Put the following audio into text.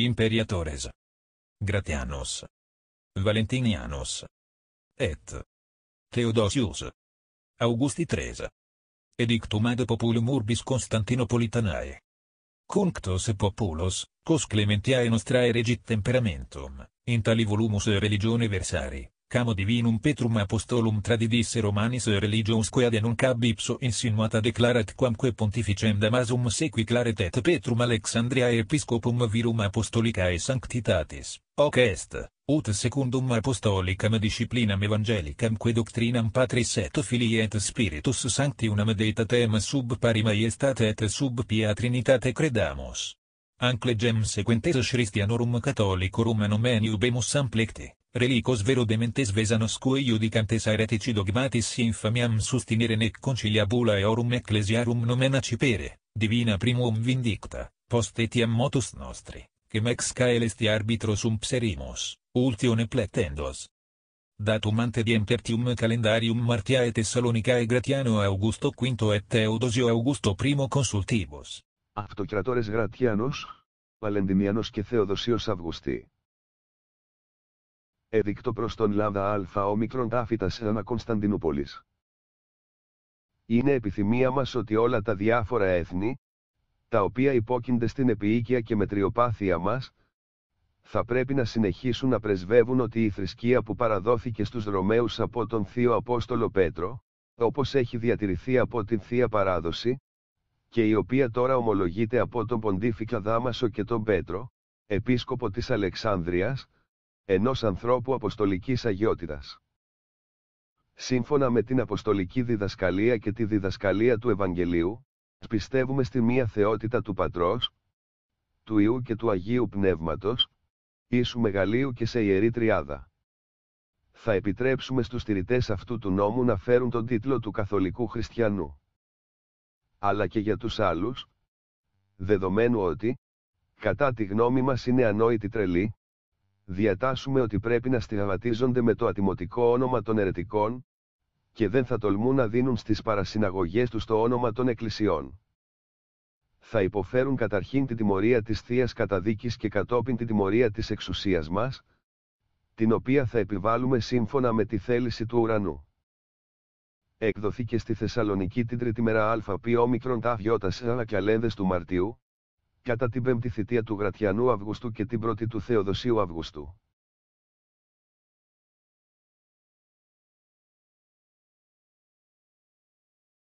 Imperiatores. Gratianos. Valentinianos. Et. Theodosius. Augusti III. Edictum ad populum urbis Constantinopolitanae. Cunctos populos, cos Clementiae nostrae regit temperamentum, in tali volumus e religione versari, camo divinum Petrum Apostolum tradidisse Romanis religiosque ad enuncab ipso insinuata declarat quamque pontificem Damasum sequi claret et Petrum Alexandria Episcopum virum apostolicae sanctitatis, hoc est, ut secundum apostolicam disciplinam evangelicam que doctrinam patris et filii et spiritus sancti unam deitatem sub pari maiestate et sub pia trinitate credamus. Anclegem sequentes Christianorum Catholicorum Anomeniubemus amplecte, relicos vero dementes cui iudicantes aeretici dogmatis infamiam sustinere nec conciliabula eorum ecclesiarum nomen acipere, divina primum vindicta, post etiam motus nostri, che mex caelesti arbitro sumpserimus, ultione pletendos. Datum ante diem tertium calendarium Martiae Thessalonicae Gratiano Augusto V et Teodosio Augusto I consultibus. Αυτοκρατόρες Γρατιάνος, Βαλεντινιανός και Θεοδοσίος Αυγουστή. Εδίκτο προς τον Λάδα Α ομικρον Τάφητας Ένα Είναι επιθυμία μας ότι όλα τα διάφορα έθνη, τα οποία υπόκεινται στην επίοικια και μετριοπάθεια μας, θα πρέπει να συνεχίσουν να πρεσβεύουν ότι η θρησκεία που παραδόθηκε στους Ρωμαίους από τον Θείο Απόστολο Πέτρο, όπως έχει διατηρηθεί από την Θεία Παράδοση, και η οποία τώρα ομολογείται από τον Ποντίφικα Δάμασο και τον Πέτρο, επίσκοπο της Αλεξάνδρειας, ενός ανθρώπου αποστολικής αγιότητας. Σύμφωνα με την αποστολική διδασκαλία και τη διδασκαλία του Ευαγγελίου, πιστεύουμε στη μία θεότητα του Πατρός, του Ιού και του Αγίου Πνεύματος, Ιησού Μεγαλείου και σε Ιερή Τριάδα. Θα επιτρέψουμε στους τηρητές αυτού του νόμου να φέρουν τον τίτλο του Καθολικού Χριστιανού αλλά και για τους άλλους, δεδομένου ότι, κατά τη γνώμη μας είναι ανόητη τρελή, διατάσσουμε ότι πρέπει να στιγματίζονται με το ατιμωτικό όνομα των ερετικών, και δεν θα τολμούν να δίνουν στις παρασυναγωγές τους το όνομα των εκκλησιών. Θα υποφέρουν καταρχήν τη τιμωρία της θείας καταδίκης και κατόπιν τη τιμωρία της εξουσίας μας, την οποία θα επιβάλλουμε σύμφωνα με τη θέληση του ουρανού εκδοθήκε στη Θεσσαλονική την τρίτη μέρα ΑΠ όμικρον τα και του Μαρτίου, κατά την πέμπτη θητεία του Γρατιανού Αυγουστού και την πρώτη του Θεοδοσίου Αυγουστού.